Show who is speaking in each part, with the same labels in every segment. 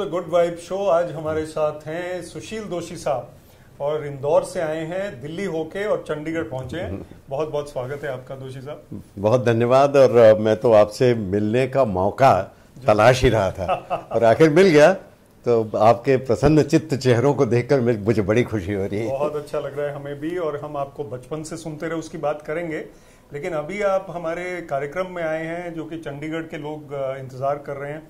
Speaker 1: The good vibe show आज हमारे साथ हैं सुशील दोषी साहब और इंदौर से आए हैं दिल्ली होके और चंडीगढ़ पहुंचे हैं बहुत बहुत स्वागत है आपका दोषी साहब
Speaker 2: बहुत धन्यवाद और मैं तो आपसे मिलने का मौका तलाश ही रहा था और आखिर मिल गया तो आपके प्रसन्न चित्त चेहरों को देखकर मुझे बड़ी खुशी हो रही है
Speaker 1: बहुत अच्छा लग रहा है हमें भी और हम आपको बचपन से सुनते रहे उसकी बात करेंगे लेकिन अभी आप हमारे कार्यक्रम में आए हैं जो कि चंडीगढ़ के लोग इंतजार कर रहे हैं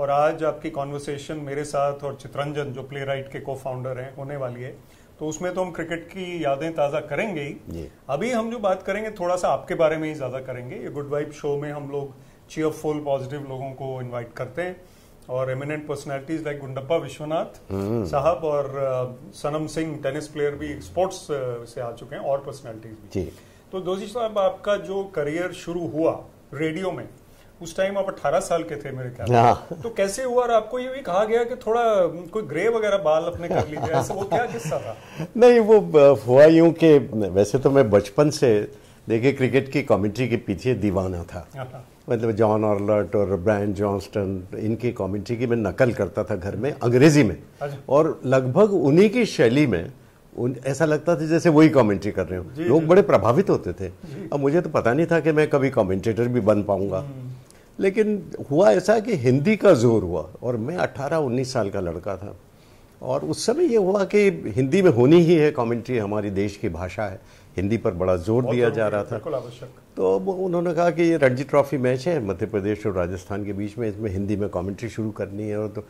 Speaker 1: और आज आपकी कॉन्वर्सेशन मेरे साथ और चित्रंजन जो प्ले राइट के को फाउंडर हैं होने वाली है तो उसमें तो हम क्रिकेट की यादें ताज़ा करेंगे ही अभी हम जो बात करेंगे थोड़ा सा आपके बारे में ही ज़्यादा करेंगे ये गुड वाइब शो में हम लोग चीयरफुल पॉजिटिव लोगों को इन्वाइट करते हैं और eminent personalities like Gundappa Viswanath sahab और सनम सिंह टेनिस प्लेयर भी स्पोर्ट्स से आ चुके हैं और पर्सनैलिटीज भी तो दोषी साहब आपका जो करियर शुरू हुआ रेडियो में उस टाइम आप 18 साल के थे मेरे ख्याल हाँ। तो कैसे हुआ और आपको ये भी कहा गया कि थोड़ा कोई ग्रे वगैरह बाल अपने कर लीजिए ऐसा वो क्या किस्सा था
Speaker 2: नहीं वो हुआ यूं कि वैसे तो मैं बचपन से देखिए क्रिकेट की कमेंट्री के पीछे दीवाना था अच्छा। मतलब जॉन ऑर्लट और ब्रायन जॉन्स्टन इनकी कमेंट्री की मैं नकल करता था घर में अंग्रेजी में अच्छा। और लगभग उन्हीं की शैली में उन ऐसा लगता था जैसे वही कमेंट्री कर रहे हो लोग बड़े प्रभावित होते थे अब मुझे तो पता नहीं था कि मैं कभी कमेंटेटर भी बन पाऊंगा हम्म। लेकिन हुआ ऐसा कि हिंदी का ज़ोर हुआ और मैं 18-19 साल का लड़का था और उस समय ये हुआ कि हिंदी में होनी ही है कमेंट्री हमारी देश की भाषा है हिंदी पर बड़ा जोर दिया जा रहा था तो उन्होंने कहा कि ये रणजी ट्रॉफी मैच है मध्य प्रदेश और राजस्थान के बीच में इसमें हिंदी में कमेंट्री शुरू करनी है और तो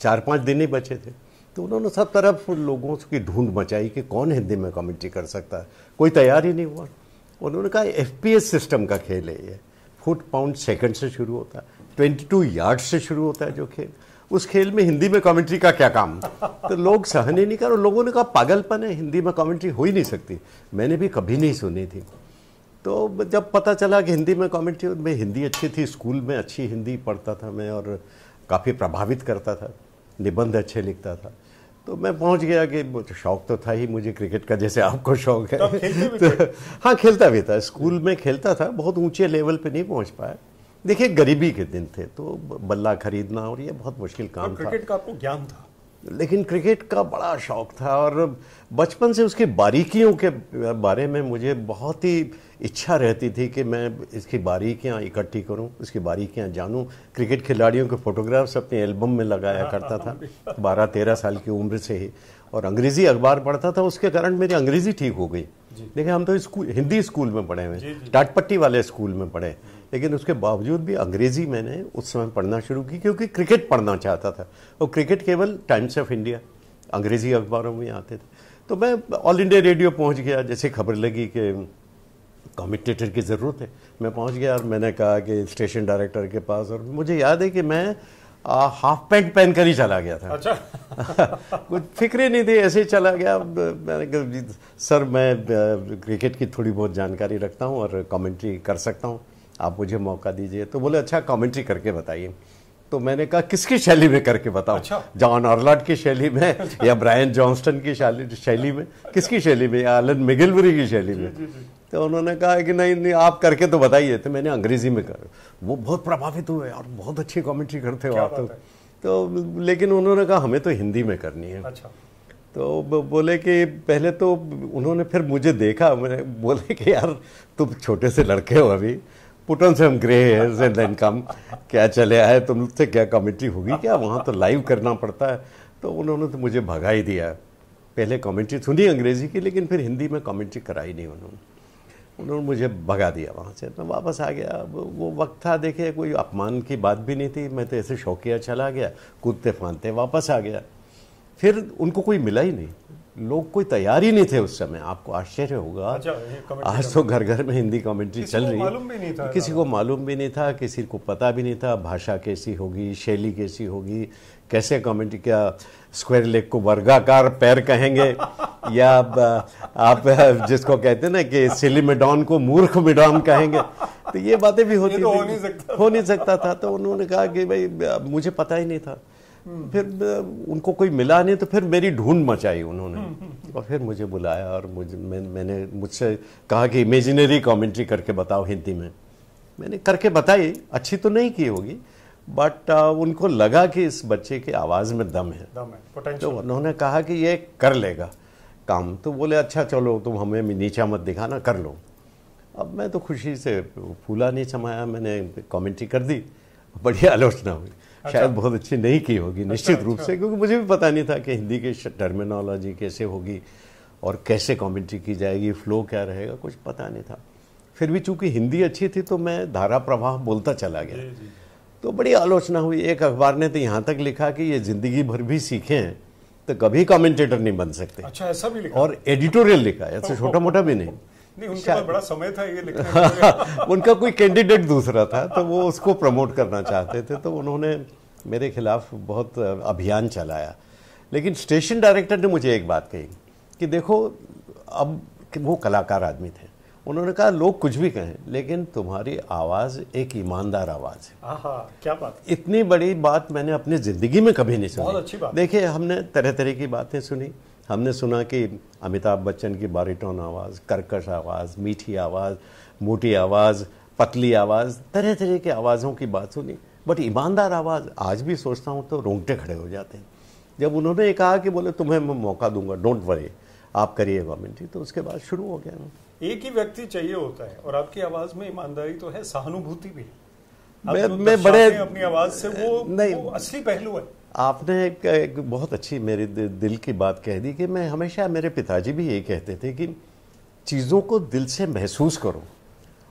Speaker 2: चार पाँच दिन ही बचे थे तो उन्होंने सब तरफ लोगों की ढूंढ मचाई कि कौन हिंदी में कमेंट्री कर सकता है कोई तैयार ही नहीं हुआ उन्होंने कहा एफ सिस्टम का खेल है ये फुट पाउंड सेकंड से शुरू होता है ट्वेंटी टू यार्ड से शुरू होता है जो खेल उस खेल में हिंदी में कमेंट्री का क्या काम तो लोग सहन ही नहीं कर लोगों ने कहा पागलपन है हिंदी में कमेंट्री हो ही नहीं सकती मैंने भी कभी नहीं सुनी थी तो जब पता चला कि हिंदी में कमेंट्री और मैं हिंदी अच्छी थी स्कूल में अच्छी हिंदी पढ़ता था मैं और काफ़ी प्रभावित करता था निबंध अच्छे लिखता था तो मैं पहुंच गया कि तो शौक तो था ही मुझे क्रिकेट का जैसे आपको शौक है तो, तो हाँ खेलता भी था स्कूल में खेलता था बहुत ऊंचे लेवल पे नहीं पहुंच पाया देखिए गरीबी के दिन थे तो बल्ला खरीदना और ये बहुत मुश्किल काम तो था क्रिकेट
Speaker 1: का आपको ज्ञान था
Speaker 2: लेकिन क्रिकेट का बड़ा शौक था और बचपन से उसकी बारीकियों के बारे में मुझे बहुत ही इच्छा रहती थी कि मैं इसकी बारीकियां इकट्ठी करूं इसकी बारीकियां जानूं क्रिकेट खिलाड़ियों के फ़ोटोग्राफ्स अपने एल्बम में लगाया करता था बारह तेरह साल की उम्र से ही और अंग्रेज़ी अखबार पढ़ता था उसके कारण मेरी अंग्रेज़ी ठीक हो गई देखिए हम तो स्कूल हिंदी स्कूल में पढ़े हुए टाटपट्टी वाले स्कूल में पढ़े लेकिन उसके बावजूद भी अंग्रेज़ी मैंने उस समय पढ़ना शुरू की क्योंकि क्रिकेट पढ़ना चाहता था और क्रिकेट केवल टाइम्स ऑफ इंडिया अंग्रेज़ी अखबारों में आते थे तो मैं ऑल इंडिया रेडियो पहुंच गया जैसे खबर लगी कि कमेंटेटर की ज़रूरत है मैं पहुंच गया और मैंने कहा कि स्टेशन डायरेक्टर के पास और मुझे याद है कि मैं आ, हाफ पैंट पहन कर ही चला गया था
Speaker 1: अच्छा
Speaker 2: कुछ ही नहीं थे ऐसे ही चला गया मैंने कहा सर मैं क्रिकेट की थोड़ी बहुत जानकारी रखता हूँ और कमेंट्री कर सकता हूँ आप मुझे मौका दीजिए तो बोले अच्छा कमेंट्री करके बताइए तो मैंने कहा किसकी शैली में करके बताओ अच्छा। जॉन ऑर्लॉट की शैली में अच्छा। या ब्रायन जॉन्स्टन की शैली में किसकी शैली में या आलन मिगिलवरी की शैली में जी, जी। तो उन्होंने कहा कि नहीं नहीं आप करके तो बताइए तो मैंने अंग्रेजी में कर वो बहुत प्रभावित हुए और बहुत अच्छी कॉमेंट्री करते हो आप तो, तो लेकिन उन्होंने कहा हमें तो हिंदी में करनी है अच्छा तो बोले कि पहले तो उन्होंने फिर मुझे देखा मैंने बोले कि यार तुम छोटे से लड़के हो अभी put on some grey hairs and then come क्या चले आए तुम से क्या कमेंट्री होगी क्या वहाँ तो लाइव करना पड़ता है तो उन्होंने तो मुझे भगा ही दिया पहले कमेंट्री सुनी अंग्रेज़ी की लेकिन फिर हिंदी में कमेंट्री कराई नहीं उन्होंने उन्होंने मुझे भगा दिया वहाँ से तो वापस आ गया वो वक्त था देखे कोई अपमान की बात भी नहीं थी मैं तो ऐसे शौकिया चला गया कूदते फांदते वापस आ गया फिर उनको कोई मिला ही नहीं लोग कोई तैयार ही नहीं थे उस समय आपको आश्चर्य होगा
Speaker 1: अच्छा, आज
Speaker 2: तो घर घर में हिंदी कमेंट्री चल रही है किसी को मालूम भी नहीं था किसी को पता भी नहीं था भाषा कैसी होगी शैली कैसी होगी कैसे कमेंट्री क्या स्क्वायर लेग को वर्गाकार पैर कहेंगे या आप, आप जिसको कहते हैं ना कि सिली मिडॉन को मूर्ख मिडॉन कहेंगे तो ये बातें भी होती तो हो नहीं सकता हो नहीं सकता था तो उन्होंने कहा कि भाई मुझे पता ही नहीं था फिर उनको कोई मिला नहीं तो फिर मेरी ढूंढ मचाई उन्होंने हम्म, हम्म, हम्म। और फिर मुझे बुलाया और मुझे मैं, मैंने मुझसे कहा कि इमेजिनरी कॉमेंट्री करके बताओ हिंदी में मैंने करके बताई अच्छी तो नहीं की होगी बट उनको लगा कि इस बच्चे की आवाज़ में दम है
Speaker 1: दम है तो
Speaker 2: उन्होंने कहा कि ये कर लेगा काम तो बोले अच्छा चलो तुम हमें नीचा मत दिखाना कर लो अब मैं तो खुशी से फूला नहीं समाया मैंने कमेंट्री कर दी बढ़िया आलोचना हुई अच्छा। शायद बहुत अच्छी नहीं की होगी अच्छा, निश्चित अच्छा, रूप से क्योंकि मुझे भी पता नहीं था कि हिंदी के टर्मिनोलॉजी कैसे होगी और कैसे कॉमेंट्री की जाएगी फ्लो क्या रहेगा कुछ पता नहीं था फिर भी चूंकि हिंदी अच्छी थी तो मैं धारा प्रवाह बोलता चला गया तो बड़ी आलोचना हुई एक अखबार ने तो यहाँ तक लिखा कि ये ज़िंदगी भर भी सीखें तो कभी कमेंटेटर नहीं बन सकते अच्छा
Speaker 1: ऐसा भी लिखा और
Speaker 2: एडिटोरियल लिखा ऐसा छोटा मोटा भी नहीं
Speaker 1: नहीं बड़ा समय था ये लिखने
Speaker 2: उनका कोई कैंडिडेट दूसरा था तो वो उसको प्रमोट करना चाहते थे तो उन्होंने मेरे खिलाफ बहुत अभियान चलाया लेकिन स्टेशन डायरेक्टर ने मुझे एक बात कही कि देखो अब कि वो कलाकार आदमी थे उन्होंने कहा लोग कुछ भी कहें लेकिन तुम्हारी आवाज़ एक ईमानदार आवाज़ है
Speaker 1: आहा, क्या बात
Speaker 2: इतनी बड़ी बात मैंने अपनी ज़िंदगी में कभी नहीं सुनी देखिए हमने तरह तरह की बातें सुनी हमने सुना कि अमिताभ बच्चन की बारीटोन आवाज़ करकश आवाज़ मीठी आवाज़ मोटी आवाज़ पतली आवाज़ तरह तरह के आवाज़ों की बात सुनी बट ईमानदार आवाज़ आज भी सोचता हूँ तो रोंगटे खड़े हो जाते हैं जब उन्होंने कहा कि बोले तुम्हें मैं मौका दूंगा डोंट वरी आप करिए कॉमेंट्री तो उसके बाद शुरू हो गया ना
Speaker 1: एक ही व्यक्ति चाहिए होता है और आपकी आवाज़ में ईमानदारी तो है सहानुभूति भी मैं मैं बड़े अपनी आवाज़ से वो नहीं वो असली पहलू है
Speaker 2: आपने एक बहुत अच्छी मेरे दिल की बात कह दी कि मैं हमेशा मेरे पिताजी भी यही कहते थे कि चीज़ों को दिल से महसूस करो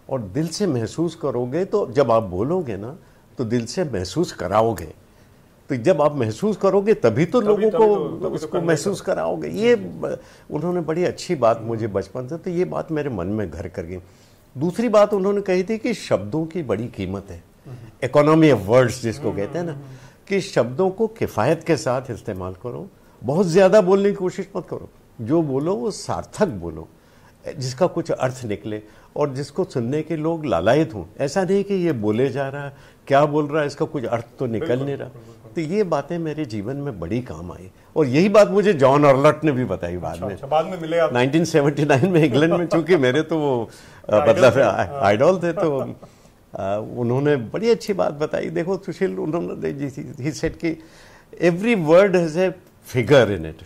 Speaker 2: और दिल से महसूस करोगे तो जब आप बोलोगे ना तो दिल से महसूस कराओगे तो जब आप महसूस करोगे तभी तो तभी, लोगों तभी तो को तभी तो उसको महसूस कराओगे ये उन्होंने बड़ी अच्छी बात मुझे बचपन से तो ये बात मेरे मन में घर कर गई दूसरी बात उन्होंने कही थी कि शब्दों की बड़ी कीमत है इकोनॉमी ऑफ वर्ड्स जिसको कहते हैं ना हम्म। कि शब्दों को किफ़ायत के साथ इस्तेमाल करो बहुत ज़्यादा बोलने की कोशिश मत करो जो बोलो वो सार्थक बोलो जिसका कुछ अर्थ निकले और जिसको सुनने के लोग लालायत हों ऐसा नहीं कि ये बोले जा रहा है क्या बोल रहा है इसका कुछ अर्थ तो निकल नहीं रहा तो ये बातें मेरे जीवन में बड़ी काम आई और यही बात मुझे जॉन अर्लट ने भी बताई बाद अच्छा, में अच्छा, बाद में मिले आप 1979 में इंग्लैंड में चूंकि मेरे तो वो बदला मतलब आइडॉल थे तो हाँ। उन्होंने बड़ी अच्छी बात बताई देखो सुशील उन्होंने ही सेट की every word has a figure in it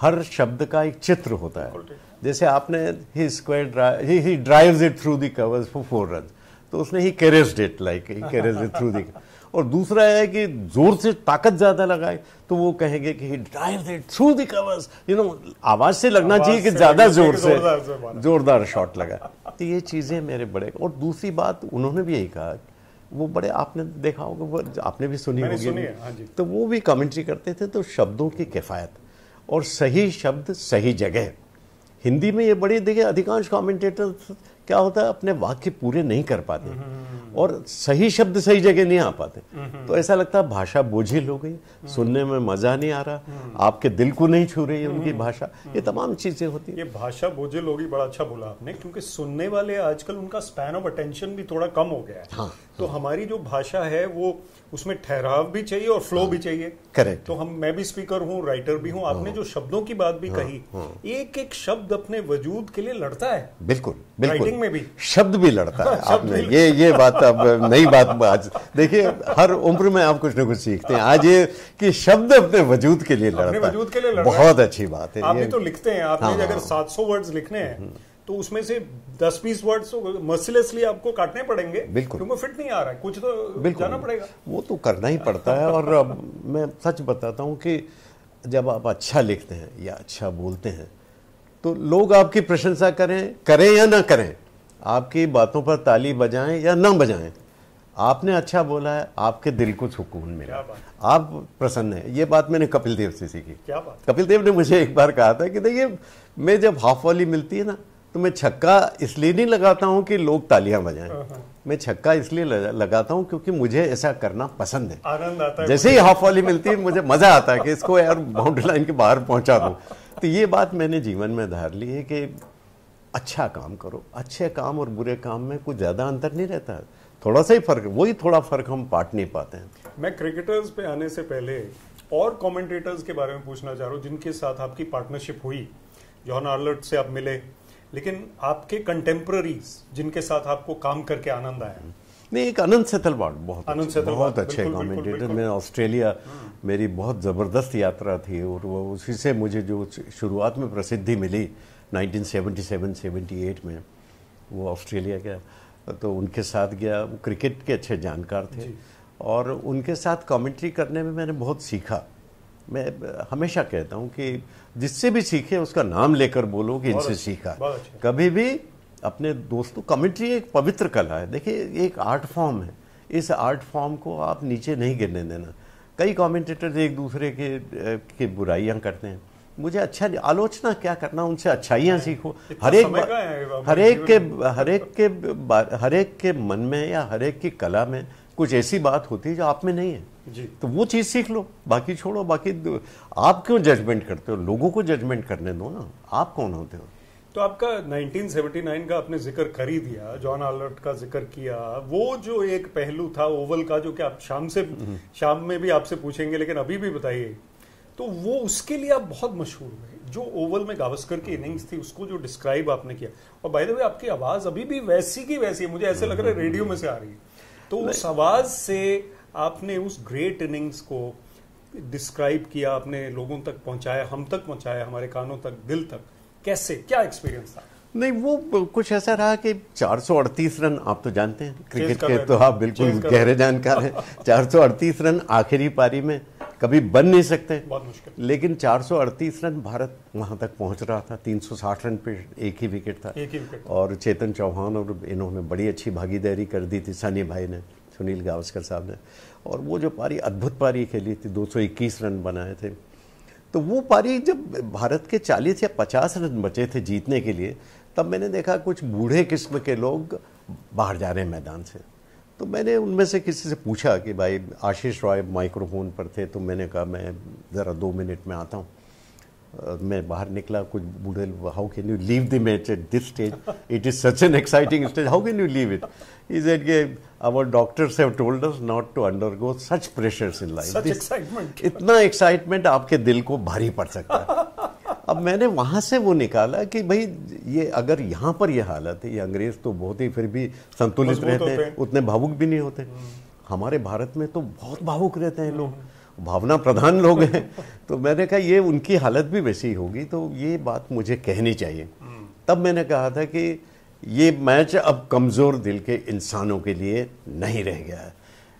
Speaker 2: हर शब्द का एक चित्र होता है जैसे आपने ही square he drives it through the covers for four run तो उसने he caressed that like he caressed it through the और दूसरा है कि जोर से ताकत ज़्यादा लगाए तो वो कहेंगे कि he drive it through covers you know आवाज़ से लगना चाहिए कि ज़्यादा जोर से जोरदार शॉट लगाए तो ये चीज़ें मेरे बड़े और दूसरी बात उन्होंने भी यही कहा वो बड़े आपने देखा होगा वो आपने भी सुनी होगी हाँ तो वो भी कमेंट्री करते थे तो शब्दों की किफ़ायत और सही शब्द सही जगह हिंदी में ये बड़े देखिए अधिकांश कमेंटेटर क्या होता है अपने वाक्य पूरे नहीं कर पाते और सही शब्द सही जगह नहीं आ पाते तो ऐसा लगता है भाषा बोझिल हो गई सुनने में मज़ा नहीं आ रहा आपके दिल को नहीं छू रही है उनकी भाषा
Speaker 1: ये तमाम चीज़ें होती है ये भाषा बोझिल होगी बड़ा अच्छा बोला आपने क्योंकि सुनने वाले आजकल उनका स्पैन ऑफ अटेंशन भी थोड़ा कम हो गया है हाँ तो हमारी जो भाषा है वो उसमें ठहराव भी चाहिए और फ्लो हाँ। भी चाहिए करेक्ट तो हम मैं भी स्पीकर हूँ राइटर भी हूँ आपने हाँ। जो शब्दों की बात भी हाँ,
Speaker 2: कही
Speaker 1: एक एक शब्द अपने वजूद के लिए लड़ता है
Speaker 2: बिल्कुल बिल्कुल राइटिंग में भी शब्द भी लड़ता है आपने ये ये बात अब नई बात आज देखिए हर उम्र में आप कुछ ना कुछ सीखते हैं आज ये कि शब्द अपने वजूद के लिए लड़ता है वजूद के लिए बहुत अच्छी बात है आप तो लिखते हैं आपने अगर
Speaker 1: सौ वर्ड लिखने हैं हम्म। तो उसमें से दस बीस वर्ड्स तो मसलेसली आपको काटने पड़ेंगे बिल्कुल क्योंकि फिट नहीं आ रहा है कुछ तो जाना पड़ेगा वो
Speaker 2: तो करना ही पड़ता है और मैं सच बताता हूँ कि जब आप अच्छा लिखते हैं या अच्छा बोलते हैं तो लोग आपकी प्रशंसा करें करें या ना करें आपकी बातों पर ताली बजाएं या ना बजाएं आपने अच्छा बोला है आपके दिल को सुकून मिला आप प्रसन्न हैं ये बात मैंने कपिल देव से सीखी क्या बात कपिल देव ने मुझे एक बार कहा था कि देखिए मैं जब हाफ वाली मिलती है ना तो मैं छक्का इसलिए नहीं लगाता हूँ कि लोग तालियां बजाएं हाँ, हाँ। मैं छक्का इसलिए लगाता हूँ क्योंकि मुझे ऐसा करना पसंद है आनंद आता है जैसे ही हाफ वाली मिलती है मुझे मजा आता है कि इसको यार बाउंड्री लाइन के बाहर पहुंचा दूँ तो ये बात मैंने जीवन में धार ली है कि अच्छा काम करो अच्छे काम और बुरे काम में कुछ ज़्यादा अंतर नहीं रहता थोड़ा सा ही फर्क वही थोड़ा फर्क हम पाट नहीं पाते हैं
Speaker 1: मैं क्रिकेटर्स पे आने से पहले और कमेंटेटर्स के बारे में पूछना चाह रहा हूँ जिनके साथ आपकी पार्टनरशिप हुई जॉन आर्लट से आप मिले लेकिन आपके कंटेम्प्ररीज जिनके साथ आपको काम करके आनंद आया
Speaker 2: नहीं एक अनंत सेतलवाड़ बहुत अनंत सेतलवाड़ बहुत अच्छे कॉमेंटेटर मैं ऑस्ट्रेलिया हाँ। मेरी बहुत ज़बरदस्त यात्रा थी और वो उसी से मुझे जो शुरुआत में प्रसिद्धि मिली 1977-78 में वो ऑस्ट्रेलिया गया तो उनके साथ गया क्रिकेट के अच्छे जानकार थे और उनके साथ कमेंट्री करने में मैंने बहुत सीखा मैं हमेशा कहता हूँ कि जिससे भी सीखे उसका नाम लेकर बोलो कि इनसे अच्छा, सीखा अच्छा। कभी भी अपने दोस्तों कमेंट्री एक पवित्र कला है देखिए एक आर्ट फॉर्म है इस आर्ट फॉर्म को आप नीचे नहीं गिरने देना कई कमेंटेटर्स एक दूसरे के के बुराइयां करते हैं मुझे अच्छा आलोचना क्या करना उनसे अच्छाइयाँ सीखो हर एक
Speaker 1: हर एक के
Speaker 2: हर एक के हर एक के मन में या हर एक की कला में कुछ ऐसी बात होती है जो आप में नहीं है जी तो वो चीज़ सीख लो बाकी छोड़ो बाकी आप क्यों जजमेंट करते हो लोगों को जजमेंट करने दो ना आप कौन होते हो
Speaker 1: तो आपका 1979 का आपने जिक्र कर ही दिया जॉन आलर्ट का जिक्र किया वो जो एक पहलू था ओवल का जो कि आप शाम से हम्म। शाम में भी आपसे पूछेंगे लेकिन अभी भी बताइए तो वो उसके लिए आप बहुत मशहूर हुए जो ओवल में गावस्कर की इनिंग्स थी उसको जो डिस्क्राइब आपने किया और बाय द वे आपकी आवाज़ अभी भी वैसी की वैसी है मुझे ऐसे लग रहा है रेडियो में से आ रही है तो उस आवाज से आपने उस ग्रेट इनिंग्स को डिस्क्राइब किया आपने लोगों तक पहुंचाया हम तक पहुंचाया हमारे कानों तक दिल तक कैसे क्या एक्सपीरियंस था
Speaker 2: नहीं वो कुछ ऐसा रहा कि 438 रन आप तो जानते हैं क्रिकेट के तो आप बिल्कुल गहरे जानकार हैं 438 रन आखिरी पारी में कभी बन नहीं सकते लेकिन चार रन भारत वहां तक पहुंच रहा था 360 रन पे एक ही विकेट था एक ही विकेट और चेतन चौहान और इन्होंने बड़ी अच्छी भागीदारी कर दी थी सानी भाई ने सुनील गावस्कर साहब ने और वो जो पारी अद्भुत पारी खेली थी 221 रन बनाए थे तो वो पारी जब भारत के 40 या 50 रन बचे थे जीतने के लिए तब मैंने देखा कुछ बूढ़े किस्म के लोग बाहर जा रहे हैं मैदान से तो मैंने उनमें से किसी से पूछा कि भाई आशीष रॉय माइक्रोफोन पर थे तो मैंने कहा मैं ज़रा दो मिनट में आता हूँ uh, मैं बाहर निकला कुछ बूढ़े how can you leave the match at this stage it is such an exciting stage how can you leave it is at के our doctors have told us not to undergo such pressures in life इतना excitement आपके दिल को भारी पड़ सकता है अब मैंने वहाँ से वो निकाला कि भाई ये अगर यहाँ पर ये हालत है ये अंग्रेज तो बहुत ही फिर भी संतुलित रहते हैं उतने भावुक भी नहीं होते हम्म। हमारे भारत में तो बहुत भावुक रहते हैं लोग हम्म। भावना प्रधान लोग हैं तो मैंने कहा ये उनकी हालत भी वैसी होगी तो ये बात मुझे कहनी चाहिए हम्म। तब मैंने कहा था कि ये मैच अब कमज़ोर दिल के इंसानों के लिए नहीं रह गया है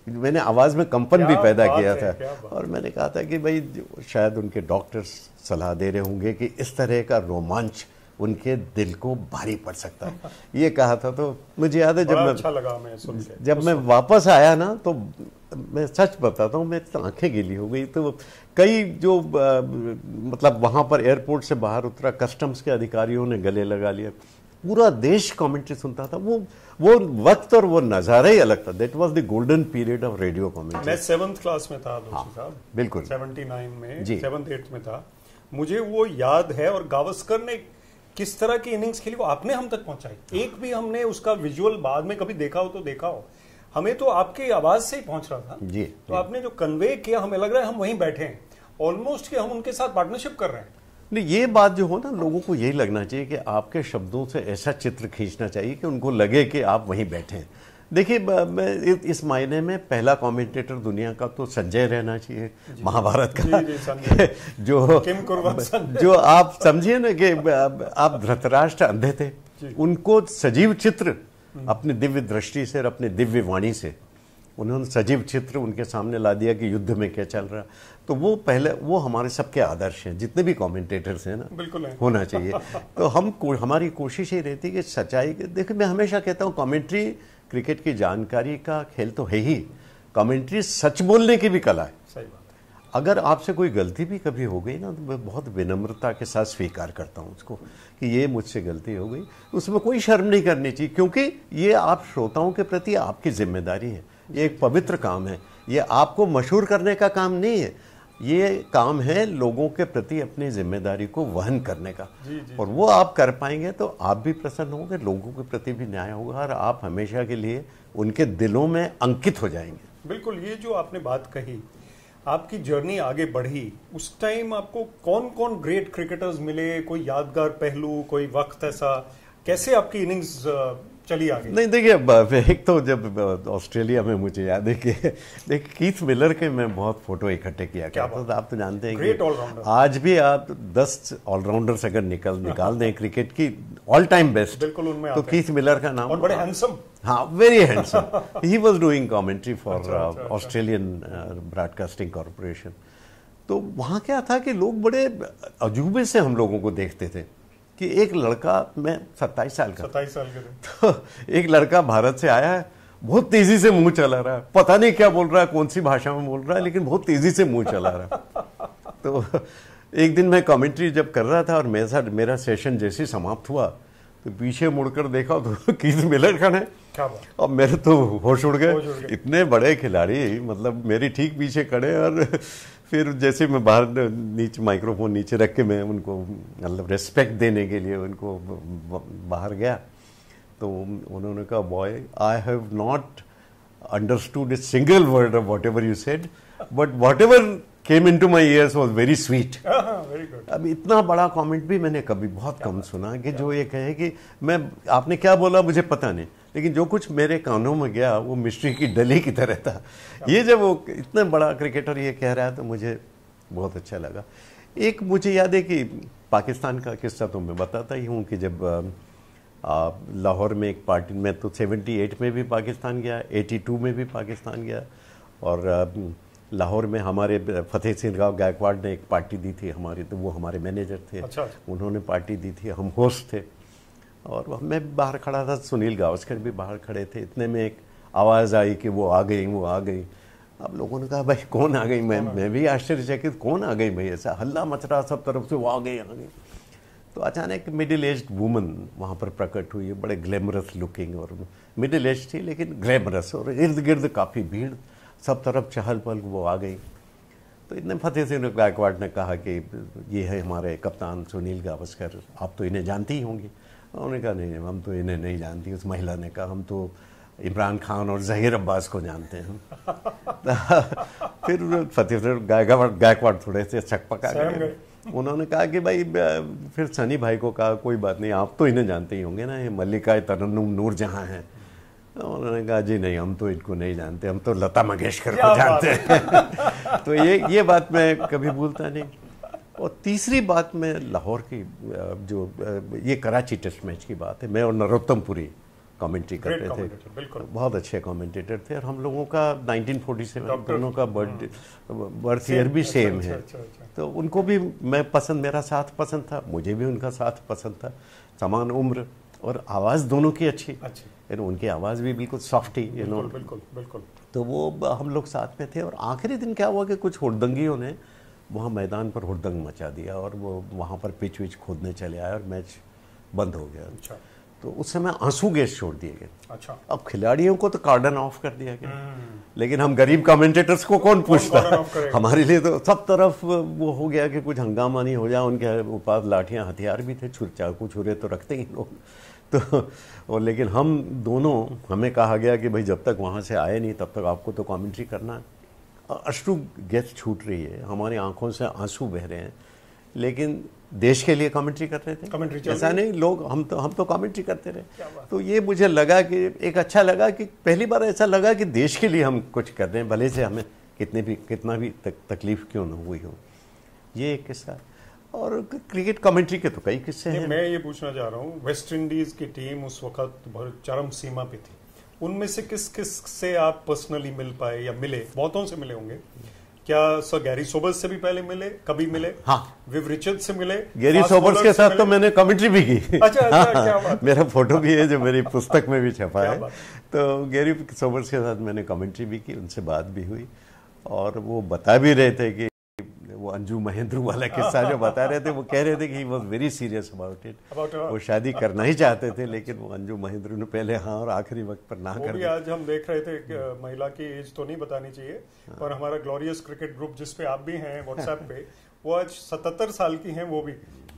Speaker 2: मैंने आवाज़ में कंपन भी पैदा किया था और मैंने कहा था कि भाई शायद उनके डॉक्टर्स सलाह दे रहे होंगे कि इस तरह का रोमांच उनके दिल को भारी पड़ सकता है ये कहा था तो मुझे याद है जब मैं अच्छा लगा मैं सुन के जब मैं वापस आया ना तो मैं सच बताता हूँ मैं तो आंखें गिली हो गई तो कई जो आ, मतलब वहाँ पर एयरपोर्ट से बाहर उतरा कस्टम्स के अधिकारियों ने गले लगा लिया पूरा देश कमेंट्री सुनता था वो वो वक्त और वो नज़ारा ही अलग था that was the golden period of radio commentary मैं
Speaker 1: सेवंथ क्लास में था हाँ, बिल्कुल सेवेंटी नाइन में जी सेवन्थ एट्थ में था मुझे वो याद है और गावस्कर ने किस तरह की इनिंग्स खेली वो आपने हम तक पहुंचाई एक भी हमने उसका विजुअल बाद में कभी देखा हो तो देखा हो हमें तो आपकी आवाज से ही पहुंच रहा था जी तो जी. आपने जो कन्वे किया हमें लग रहा है हम वहीं बैठे हैं ऑलमोस्ट कि हम उनके साथ पार्टनरशिप कर रहे हैं
Speaker 2: नहीं ये बात जो हो ना लोगों को यही लगना चाहिए कि आपके शब्दों से ऐसा चित्र खींचना चाहिए कि उनको लगे कि आप वहीं बैठे हैं देखिए मैं इस मायने में पहला कमेंटेटर दुनिया का तो संजय रहना चाहिए महाभारत का जी,
Speaker 1: जी,
Speaker 2: जो जो आप समझिए ना कि आप धृतराष्ट्र अंधे थे उनको सजीव चित्र हम्म। अपने दिव्य दृष्टि से और अपने दिव्य वाणी से उन्होंने सजीव चित्र उनके सामने ला दिया कि युद्ध में क्या चल रहा तो वो पहले वो हमारे सबके आदर्श हैं जितने भी कमेंटेटर्स हैं ना बिल्कुल है। होना चाहिए तो हम हमारी कोशिश ही रहती है कि सच्चाई के देखिए मैं हमेशा कहता हूँ कमेंट्री क्रिकेट की जानकारी का खेल तो है ही कमेंट्री सच बोलने की भी कला है सही बात अगर आपसे कोई गलती भी कभी हो गई ना तो मैं बहुत विनम्रता के साथ स्वीकार करता हूँ उसको कि ये मुझसे गलती हो गई उसमें कोई शर्म नहीं करनी चाहिए क्योंकि ये आप श्रोताओं के प्रति आपकी जिम्मेदारी है ये एक पवित्र काम है ये आपको मशहूर करने का काम नहीं है ये काम है लोगों के प्रति अपनी जिम्मेदारी को वहन करने का जी, जी, और वो आप कर पाएंगे तो आप भी प्रसन्न होंगे लोगों के प्रति भी न्याय होगा और आप हमेशा के लिए उनके दिलों में अंकित हो जाएंगे
Speaker 1: बिल्कुल ये जो आपने बात कही आपकी जर्नी आगे बढ़ी उस टाइम आपको कौन कौन ग्रेट क्रिकेटर्स मिले कोई यादगार पहलू कोई वक्त ऐसा कैसे आपकी इनिंग्स चलिए आगे
Speaker 2: नहीं देखिए एक तो जब ऑस्ट्रेलिया में मुझे याद है कि देख कीथ मिलर के मैं बहुत फोटो इकट्ठे किया क्या तो आप तो जानते हैं ऑलराउंडर आज भी आप दस ऑलराउंडर्स अगर निकल निकाल दें क्रिकेट की ऑल टाइम बेस्ट बिल्कुल उनमें तो कीथ मिलर का नाम और बड़े हैंडसम हाँ very handsome he was doing commentary for Australian Broadcasting Corporation तो वहाँ क्या था कि लोग बड़े अजूबे से हम लोगों को देखते थे कि एक लड़का मैं सत्ताईस साल का सत्ताईस
Speaker 1: साल का
Speaker 2: तो एक लड़का भारत से आया है बहुत तेजी से मुंह चला रहा है पता नहीं क्या बोल रहा है कौन सी भाषा में बोल रहा है लेकिन बहुत तेजी से मुंह चला रहा है तो एक दिन मैं कमेंट्री जब कर रहा था और मेरे साथ मेरा सेशन जैसे समाप्त हुआ तो पीछे मुड़कर देखा तो किस मिलर खान है अब मेरे तो होश उड़ गए इतने बड़े खिलाड़ी मतलब मेरी ठीक पीछे खड़े और फिर जैसे मैं बाहर नीचे माइक्रोफोन नीचे रख के मैं उनको मतलब रेस्पेक्ट देने के लिए उनको बाहर गया तो उन्होंने कहा boy I have not understood a single word of whatever you said but whatever came into my ears was very sweet
Speaker 1: अब
Speaker 2: इतना बड़ा कॉमेंट भी मैंने कभी बहुत कम सुना कि जो ये कहे कि मैं आपने क्या बोला मुझे पता नहीं लेकिन जो कुछ मेरे कानों में गया वो मिस्ट्री की डली की तरह था ये जब वो इतना बड़ा क्रिकेटर ये कह रहा है तो मुझे बहुत अच्छा लगा एक मुझे याद है कि पाकिस्तान का किस्सा तो मैं बताता ही हूँ कि जब लाहौर में एक पार्टी में तो 78 में भी पाकिस्तान गया 82 में भी पाकिस्तान गया और लाहौर में हमारे फतेह सिंह राव गायकवाड़ ने एक पार्टी दी थी हमारे तो वो हमारे मैनेजर थे अच्छा। उन्होंने पार्टी दी थी हम होस्ट थे और मैं बाहर खड़ा था सुनील गावस्कर भी बाहर खड़े थे इतने में एक आवाज़ आई कि वो आ गई वो आ गई अब लोगों ने कहा भाई कौन आ गई मैं मैं भी आश्चर्यचकित कौन आ गई भाई ऐसा हल्ला मच रहा सब तरफ से वो आ गई आ गई तो अचानक मिडिल एज वुमन वहाँ पर प्रकट हुई है बड़े ग्लैमरस लुकिंग और मिडिल एज थी लेकिन ग्लैमरस और इर्द गिर्द काफ़ी भीड़ सब तरफ चहल पहल वो आ गई तो इतने फतेह सिंह गायकवाड़ ने कहा कि ये है हमारे कप्तान सुनील गावस्कर आप तो इन्हें जानती ही होंगी उन्होंने कहा नहीं हम तो इन्हें नहीं जानती उस महिला ने कहा हम तो इमरान खान और जहीर अब्बास को जानते हैं फिर फतेह गायकवाड़ गायकवाड़ थोड़े से छक पका गए उन्होंने कहा कि भाई फिर सनी भाई को कहा कोई बात नहीं आप तो इन्हें जानते ही होंगे ना ये मल्लिका तरन्नुम नूर जहाँ हैं तो उन्होंने कहा जी नहीं हम तो इनको नहीं जानते हम तो लता मंगेशकर को जानते हैं तो ये ये बात मैं कभी भूलता नहीं और तीसरी बात मैं लाहौर की जो ये कराची टेस्ट मैच की बात है मैं और नरोत्तमपुरी कमेंट्री करते थे बहुत अच्छे कमेंटेटर थे और हम लोगों का 1947 दोनों का बर्थ बर्थ ईयर भी सेम अच्छा, है अच्छा, अच्छा, तो उनको भी मैं पसंद मेरा साथ पसंद था मुझे भी उनका साथ पसंद था समान उम्र और आवाज़ दोनों की अच्छी यू उनकी आवाज़ भी बिल्कुल सॉफ्ट ही यू नो बिल्कुल बिल्कुल तो वो हम लोग साथ में थे और आखिरी दिन क्या हुआ कि कुछ हुड़दंगियों ने वहाँ मैदान पर हुड़दंग मचा दिया और वो वहाँ पर पिच विच खोदने चले आए और मैच बंद हो गया अच्छा तो उस समय आंसू गैस छोड़ दिए गए अच्छा अब खिलाड़ियों को तो कार्डन ऑफ कर दिया गया हम्म। लेकिन हम गरीब कमेंटेटर्स को कौन पूछता है हमारे लिए तो सब तरफ वो हो गया कि कुछ हंगामा नहीं हो जाए उनके पास लाठियां हथियार भी थे छुर चाकू छुरे तो रखते ही लोग तो और लेकिन हम दोनों हमें कहा गया कि भाई जब तक वहाँ से आए नहीं तब तक आपको तो कॉमेंट्री करना है अश्रु गैस छूट रही है हमारी आंखों से आंसू बह रहे हैं लेकिन देश के लिए कमेंट्री कर रहे थे कमेंट्री ऐसा नहीं लोग हम तो हम तो कमेंट्री करते रहे तो ये मुझे लगा कि एक अच्छा लगा कि पहली बार ऐसा लगा कि देश के लिए हम कुछ कर रहे हैं भले से हमें कितने भी कितना भी तक, तकलीफ क्यों ना हुई हो ये एक किस्सा और क्रिकेट कमेंट्री के तो कई किस्से हैं मैं
Speaker 1: ये पूछना चाह रहा हूँ वेस्ट इंडीज़ की टीम उस वक्त बहुत चरम सीमा पे थी उनमें से किस किस से आप पर्सनली मिल पाए या मिले बहुतों से मिले होंगे क्या सर गैरी सोबर्स से भी पहले मिले कभी मिले हाँ विव रिचर्ड से मिले गैरी सोबर्स के साथ तो
Speaker 2: मैंने कमेंट्री भी की अच्छा, अच्छा हाँ, क्या बात? मेरा फोटो भी है जो मेरी पुस्तक में भी छपा है तो गैरी सोबर्स के साथ मैंने कमेंट्री भी की उनसे बात भी हुई और वो बता भी रहे थे कि वो अंजू महेंद्र वाला किस्सा जो बता रहे थे वो कह रहे थे कि he was very serious about it वो शादी करना ही चाहते थे लेकिन वो अंजू महेंद्र ने पहले हाँ और आखिरी वक्त पर ना कर
Speaker 1: आज हम देख रहे थे महिला की एज तो नहीं बतानी चाहिए हाँ। पर हमारा ग्लोरियस क्रिकेट ग्रुप जिसपे आप भी हैं व्हाट्सएप पे वो आज सतहत्तर साल की हैं वो भी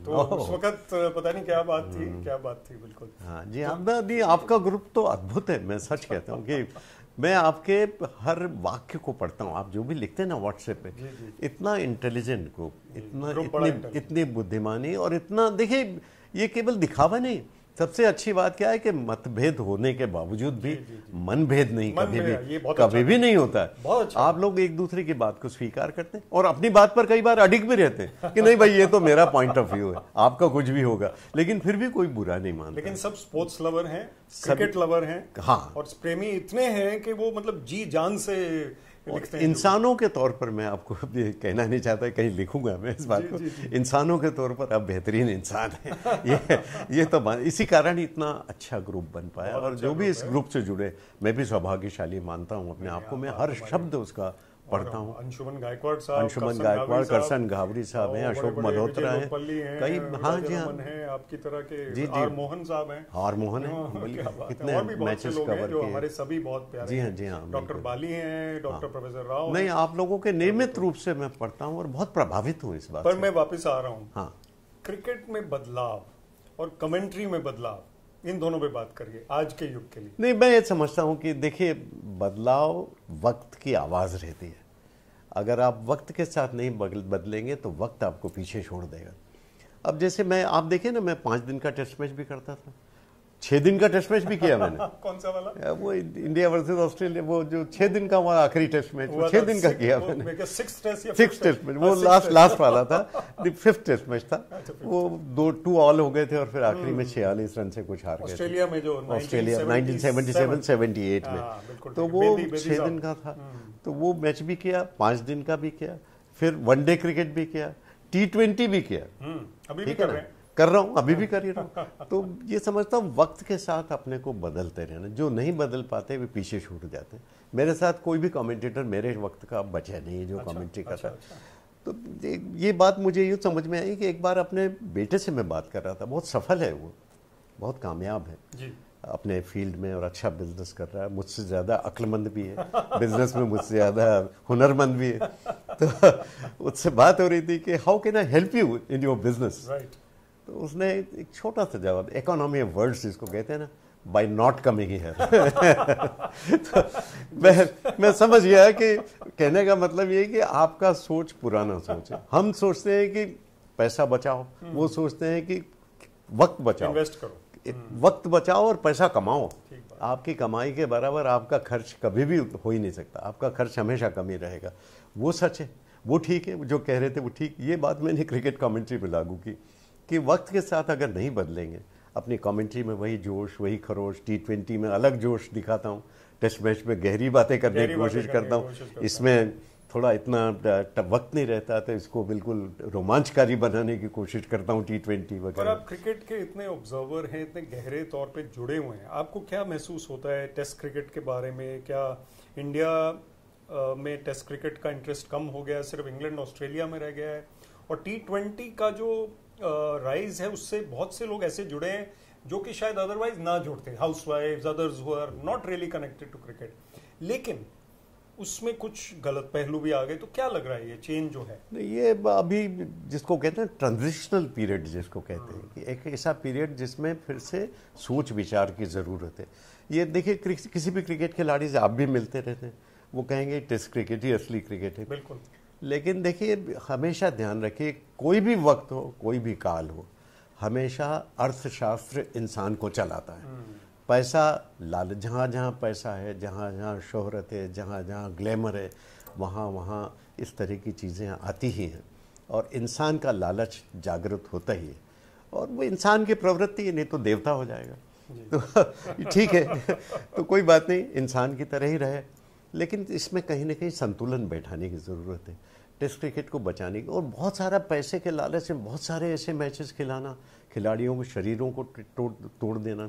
Speaker 1: तो उस वक्त पता नहीं क्या बात थी हम्म। क्या बात थी बिल्कुल
Speaker 2: हाँ जी आप हाँ, आपका ग्रुप तो अद्भुत है मैं सच कहता हूँ कि मैं आपके हर वाक्य को पढ़ता हूँ आप जो भी लिखते हैं ना व्हाट्सएप पे इतना इंटेलिजेंट ग्रुप इतना इतनी, इतनी बुद्धिमानी और इतना देखिए ये केवल दिखावा नहीं सबसे अच्छी बात क्या है कि मतभेद होने के बावजूद भी मनभेद नहीं मन कभी भी कभी अच्छा भी नहीं होता है बहुत अच्छा आप लोग एक दूसरे की बात को स्वीकार करते हैं और अपनी बात पर कई बार अडिग भी रहते हैं कि नहीं भाई ये तो मेरा पॉइंट ऑफ व्यू है आपका कुछ भी होगा लेकिन फिर भी कोई बुरा नहीं मानता
Speaker 1: लेकिन सब स्पोर्ट्स लवर हैं क्रिकेट लवर हैं हाँ और प्रेमी इतने हैं कि वो मतलब जी जान से और इंसानों
Speaker 2: के तौर पर मैं आपको कहना नहीं चाहता कहीं लिखूंगा मैं इस बात को इंसानों के तौर पर आप बेहतरीन इंसान हैं ये ये तो इसी कारण इतना अच्छा ग्रुप बन पाया और अच्छा जो भी इस ग्रुप से जुड़े मैं भी सौभाग्यशाली मानता हूँ अपने आप को मैं तो हर शब्द उसका पढ़ता अच्छा, हूँ अंशुमन
Speaker 1: गायकवाड़ साहब अंशुमन गायकवाड़ करसन घावरी साहब हैं अशोक मल्होत्रा हैं कई हाँ जी हाँ आपकी तरह के जी जी मोहन साहब हैं हार मोहन हाँ, है कितने मैचेस कवर किए हमारे सभी बहुत प्यारे जी हाँ जी हाँ डॉक्टर बाली हैं डॉक्टर हाँ। प्रोफेसर राव नहीं आप
Speaker 2: लोगों के नियमित रूप से मैं पढ़ता हूँ और बहुत प्रभावित हूँ इस बात पर
Speaker 1: मैं वापिस आ रहा हूँ हाँ क्रिकेट में बदलाव और कमेंट्री में बदलाव इन दोनों पे बात करिए आज के युग के लिए
Speaker 2: नहीं मैं ये समझता हूँ कि देखिए बदलाव वक्त की आवाज़ रहती है अगर आप वक्त के साथ नहीं बदलेंगे तो वक्त आपको पीछे छोड़ देगा अब जैसे मैं आप देखें ना मैं पाँच दिन का टेस्ट मैच भी करता था छह दिन का टेस्ट मैच भी किया मैंने
Speaker 1: कौन सा वाला वो
Speaker 2: इंडिया वर्सेस ऑस्ट्रेलिया वो जो छह दिन का हमारा आखिरी टेस्ट मैच वो छह दिन का किया मैंने सिक्स टेस्ट मैच वो लास्ट लास्ट वाला था फिफ्थ टेस्ट मैच था अच्छा, वो दो टू ऑल हो गए थे और फिर हम्म। आखिरी में छियालीस रन से कुछ हार गए ऑस्ट्रेलिया में जो ऑस्ट्रेलिया में हाँ, तो वो छह दिन का था हम्म। तो वो मैच भी किया पांच दिन का भी किया फिर वनडे क्रिकेट भी किया टी ट्वेंटी भी किया
Speaker 1: हम्म, अभी भी कर रहे हैं
Speaker 2: कर रहा हूँ अभी भी कर ही रहा हूँ तो ये समझता हूँ वक्त के साथ अपने को बदलते रहना जो नहीं बदल पाते वे पीछे छूट जाते हैं मेरे साथ कोई भी कमेंटेटर मेरे वक्त का बचा नहीं है जो अच्छा, कमेंट्री कर अच्छा, रहा है अच्छा। तो ये, ये बात मुझे यूँ समझ में आई कि एक बार अपने बेटे से मैं बात कर रहा था बहुत सफल है वो बहुत कामयाब है जी। अपने फील्ड में और अच्छा बिजनेस कर रहा है मुझसे ज़्यादा अक्लमंद भी है बिजनेस में मुझसे ज़्यादा हुनरमंद भी है तो उससे बात हो रही थी कि how can I help you in your business right तो उसने एक छोटा सा जवाब इकोनॉमी ऑफ वर्ड्स जिसको कहते हैं ना बाई नॉट कमिंग है तो मैं मैं समझ गया कि कहने का मतलब ये कि आपका सोच पुराना सोच है हम सोचते हैं कि पैसा बचाओ वो हम्म। सोचते हैं कि वक्त बचाओ इन्वेस्ट करो हम्म। वक्त बचाओ और पैसा कमाओ आपकी कमाई के बराबर आपका खर्च कभी भी हो ही नहीं सकता आपका खर्च हमेशा कम ही रहेगा वो सच है वो ठीक है जो कह रहे थे वो ठीक ये बात मैंने क्रिकेट कमेंट्री पर लागू की कि वक्त के साथ अगर नहीं बदलेंगे अपनी कमेंट्री में वही जोश वही खरोश टी ट्वेंटी में अलग जोश दिखाता हूँ टेस्ट मैच में गहरी बातें करने की कोशिश करता हूँ इसमें थोड़ा इतना वक्त नहीं रहता तो इसको बिल्कुल रोमांचकारी बनाने की कोशिश करता हूँ टी ट्वेंटी वगैरह आप
Speaker 1: क्रिकेट के इतने ऑब्जर्वर हैं इतने गहरे तौर पे जुड़े हुए हैं आपको क्या महसूस होता है टेस्ट क्रिकेट के बारे में क्या इंडिया में टेस्ट क्रिकेट का इंटरेस्ट कम हो गया सिर्फ इंग्लैंड ऑस्ट्रेलिया में रह गया है और टी ट्वेंटी का जो राइज है उससे बहुत से लोग ऐसे जुड़े हैं जो कि शायद अदरवाइज ना जुड़ते housewife others who are not really connected to cricket लेकिन उसमें कुछ गलत पहलू भी आ गए तो क्या लग रहा है ये चेंज जो है
Speaker 2: ये अभी जिसको कहते हैं ट्रांजिशनल पीरियड जिसको कहते हैं कि एक ऐसा पीरियड जिसमें फिर से सोच विचार की ज़रूरत है ये देखिए किसी भी क्रिकेट खिलाड़ी से आप भी मिलते रहते हैं वो कहेंगे टेस्ट क्रिकेट ही असली क्रिकेट है बिल्कुल लेकिन देखिए हमेशा ध्यान रखिए कोई भी वक्त हो कोई भी काल हो हमेशा अर्थशास्त्र इंसान को चलाता है हम्म। पैसा लाल जहाँ जहाँ पैसा है जहाँ जहाँ शोहरत है जहाँ जहाँ ग्लैमर है वहाँ वहाँ इस तरह की चीज़ें आती ही हैं और इंसान का लालच जागृत होता ही है और वो इंसान की प्रवृत्ति है नहीं तो देवता हो जाएगा तो ठीक है तो कोई बात नहीं इंसान की तरह ही रहे लेकिन इसमें कहीं ना कहीं संतुलन बैठाने की ज़रूरत है टेस्ट क्रिकेट को बचाने की और बहुत सारा पैसे के लालच में बहुत सारे ऐसे मैचेस खिलाना खिलाड़ियों के शरीरों को तोड़ तोड़ देना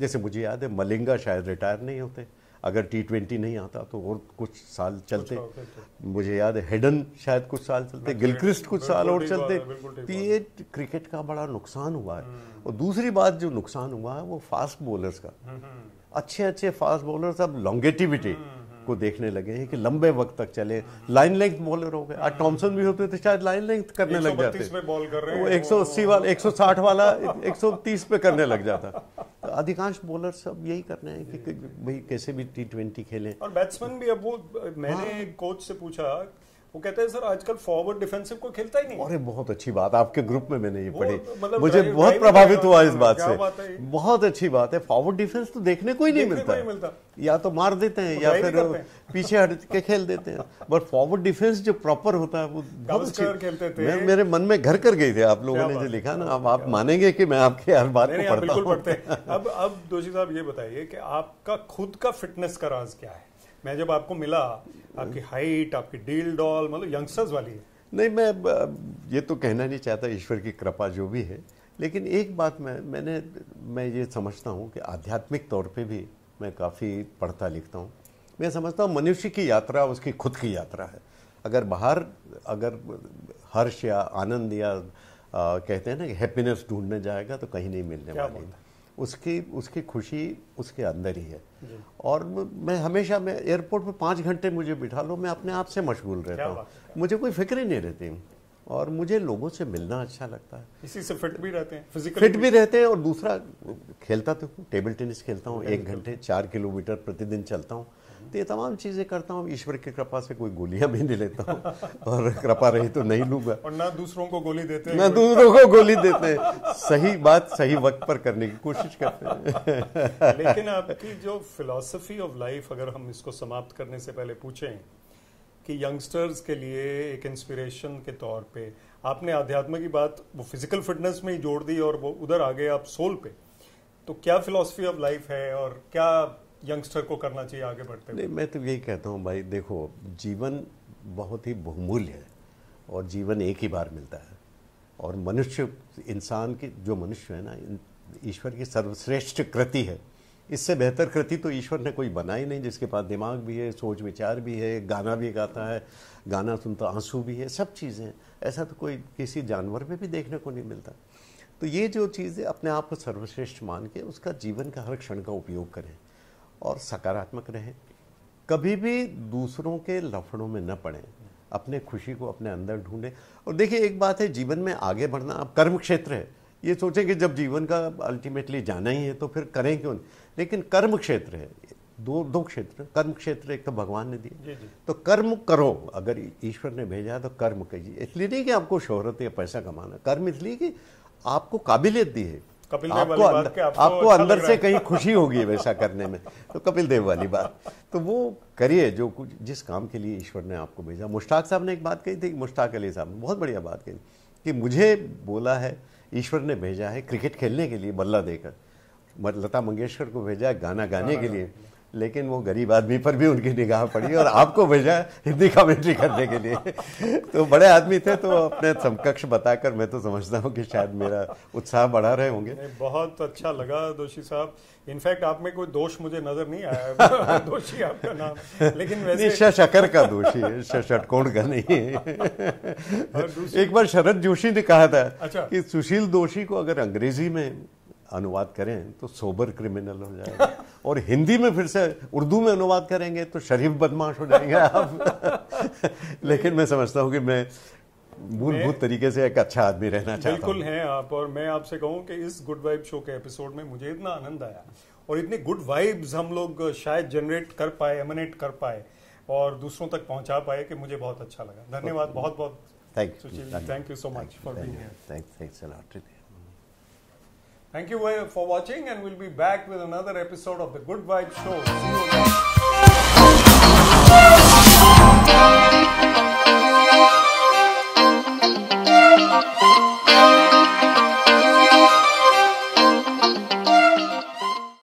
Speaker 2: जैसे मुझे याद है मलिंगा शायद रिटायर नहीं होते अगर टी ट्वेंटी नहीं आता तो और कुछ साल चलते कुछ मुझे याद है हेडन शायद कुछ साल चलते गिलक्रिस्ट कुछ साल और चलते तो ये क्रिकेट का बड़ा नुकसान हुआ है हम्म। और दूसरी बात जो नुकसान हुआ है वो फास्ट बॉलर्स का अच्छे अच्छे फास्ट बॉलर्स अब लॉन्गेटिविटी को देखने लगे हैं कि लंबे वक्त तक चले लाइन लेंथ बॉलर हो गए आज टॉमसन भी होते थे शायद लाइन लेंथ करने लग जाते पे
Speaker 1: बॉल कर रहे हैं एक
Speaker 2: सौ अस्सी वाला एक सौ साठ वाला एक सौ तीस पे करने लग जाता तो अधिकांश बॉलर सब यही करना हैं कि भाई कैसे भी टी ट्वेंटी खेलें
Speaker 1: और बैट्समैन भी अब वो मैंने हाँ। कोच से पूछा वो कहते हैं सर आजकल फॉरवर्ड डिफेंसिव को खेलता ही नहीं
Speaker 2: अरे बहुत अच्छी बात आपके ग्रुप में मैंने ये पढ़ी मतलब मुझे बहुत प्रभावित हुआ इस बात से बहुत अच्छी बात है फॉरवर्ड डिफेंस तो देखने को ही नहीं मिलता या तो मार देते हैं या फिर पीछे हट के खेल देते हैं बट फॉरवर्ड डिफेंस जो प्रॉपर होता है वो बहुत खेलते थे मेरे मन में घर कर गई थे आप लोगों ने जो लिखा ना अब आप मानेंगे कि मैं आपके हर बात को पढ़ता हूँ
Speaker 1: अब अब दोषी साहब ये बताइए कि आपका खुद का फिटनेस का राज क्या है मैं जब आपको मिला आपकी हाइट आपकी डील डॉल मतलब यंगस्टर्स वाली है
Speaker 2: नहीं मैं ये तो कहना नहीं चाहता ईश्वर की कृपा जो भी है लेकिन एक बात मैं मैंने मैं ये समझता हूँ कि आध्यात्मिक तौर पे भी मैं काफ़ी पढ़ता लिखता हूँ मैं समझता हूँ मनुष्य की यात्रा उसकी खुद की यात्रा है अगर बाहर अगर हर्ष या आनंद या आ, कहते हैं ना कि हैप्पीनेस ढूंढने जाएगा तो कहीं नहीं मिलने वाली उसकी उसकी खुशी उसके अंदर ही है और मैं हमेशा मैं एयरपोर्ट पर पाँच घंटे मुझे बिठा लो मैं अपने आप से मशगूल रहता हूँ मुझे कोई फिक्र ही नहीं रहती और मुझे लोगों से मिलना अच्छा लगता है
Speaker 1: इसी से फिट भी रहते हैं फिजिकल फिट भी रहते
Speaker 2: हैं और दूसरा खेलता तो टेबल टेनिस खेलता हूँ एक घंटे चार किलोमीटर प्रतिदिन चलता हूँ तो ये तमाम चीज़ें करता हूँ ईश्वर की कृपा से कोई गोलियां भी नहीं लेता हूँ और कृपा रही तो नहीं लूंगा
Speaker 1: और ना दूसरों को गोली देते ना दूसरों को गोली देते
Speaker 2: सही बात सही वक्त पर करने की कोशिश करते हैं लेकिन आपकी
Speaker 1: जो फिलोसफी ऑफ लाइफ अगर हम इसको समाप्त करने से पहले पूछें कि यंगस्टर्स के लिए एक इंस्पिरेशन के तौर पे आपने अध्यात्म की बात वो फिजिकल फिटनेस में ही जोड़ दी और वो उधर आ गए आप सोल पे तो क्या फिलॉसफी ऑफ लाइफ है और क्या यंगस्टर को करना चाहिए आगे बढ़ते नहीं मैं
Speaker 2: तो यही कहता हूँ भाई देखो जीवन बहुत ही बहुमूल्य है और जीवन एक ही बार मिलता है और मनुष्य इंसान की जो मनुष्य है ना ईश्वर की सर्वश्रेष्ठ कृति है इससे बेहतर कृति तो ईश्वर ने कोई बनाई नहीं जिसके पास दिमाग भी है सोच विचार भी है गाना भी गाता है गाना सुनता आंसू भी है सब चीज़ें ऐसा तो कोई किसी जानवर में भी देखने को नहीं मिलता तो ये जो चीज़ें अपने आप को सर्वश्रेष्ठ मान के उसका जीवन का हर क्षण का उपयोग करें और सकारात्मक रहें कभी भी दूसरों के लफड़ों में न पड़ें अपने खुशी को अपने अंदर ढूंढें और देखिए एक बात है जीवन में आगे बढ़ना आप कर्म क्षेत्र है ये सोचें कि जब जीवन का अल्टीमेटली जाना ही है तो फिर करें क्यों नहीं लेकिन कर्म क्षेत्र है दो दो क्षेत्र कर्म क्षेत्र एक तो भगवान ने दिया तो कर्म करो अगर ईश्वर ने भेजा तो कर्म कीजिए इसलिए नहीं कि आपको शोहरत या पैसा कमाना कर्म इसलिए कि आपको काबिलियत दी है कपिल देव आपको वाली बात आपको, आपको अच्छा अंदर से कहीं खुशी होगी वैसा करने में तो कपिल देव वाली बात तो वो करिए जो कुछ जिस काम के लिए ईश्वर ने आपको भेजा मुश्ताक साहब ने एक बात कही थी मुश्ताक अली साहब ने बहुत बढ़िया बात कही कि मुझे बोला है ईश्वर ने भेजा है क्रिकेट खेलने के लिए बल्ला देकर लता मंगेशकर को भेजा है गाना गाने के लिए लेकिन वो गरीब आदमी पर भी उनकी निगाह पड़ी और आपको भेजा हिंदी कमेंट्री करने के लिए तो बड़े आदमी थे तो अपने समकक्ष बताकर मैं तो समझता हूँ कि शायद मेरा उत्साह बढ़ा रहे होंगे
Speaker 1: बहुत अच्छा लगा दोषी साहब इनफैक्ट आप में कोई दोष मुझे नजर नहीं आया दोषी आपका नाम लेकिन वैसे शकर का दोषी है षटकोण का नहीं है एक
Speaker 2: बार शरद जोशी ने कहा था अच्छा। कि सुशील दोषी को अगर अंग्रेजी में अनुवाद करें तो सोबर क्रिमिनल हो जाएगा और हिंदी में फिर से उर्दू में अनुवाद करेंगे तो शरीफ बदमाश हो जाएंगे आप लेकिन मैं समझता हूँ कि मैं मूलभूत तरीके से एक अच्छा आदमी रहना चाहता बिल्कुल
Speaker 1: हैं आप और मैं आपसे कहूँ कि इस गुड वाइब शो के एपिसोड में मुझे इतना आनंद आया और इतनी गुड वाइब्स हम लोग शायद जनरेट कर पाए एमिनेट कर पाए और दूसरों तक पहुंचा पाए कि मुझे बहुत अच्छा लगा धन्यवाद बहुत बहुत thank you thank you so much for being here thanks a lot Thank you for watching and we'll be back with another episode of the Good Vibe Show. See you again.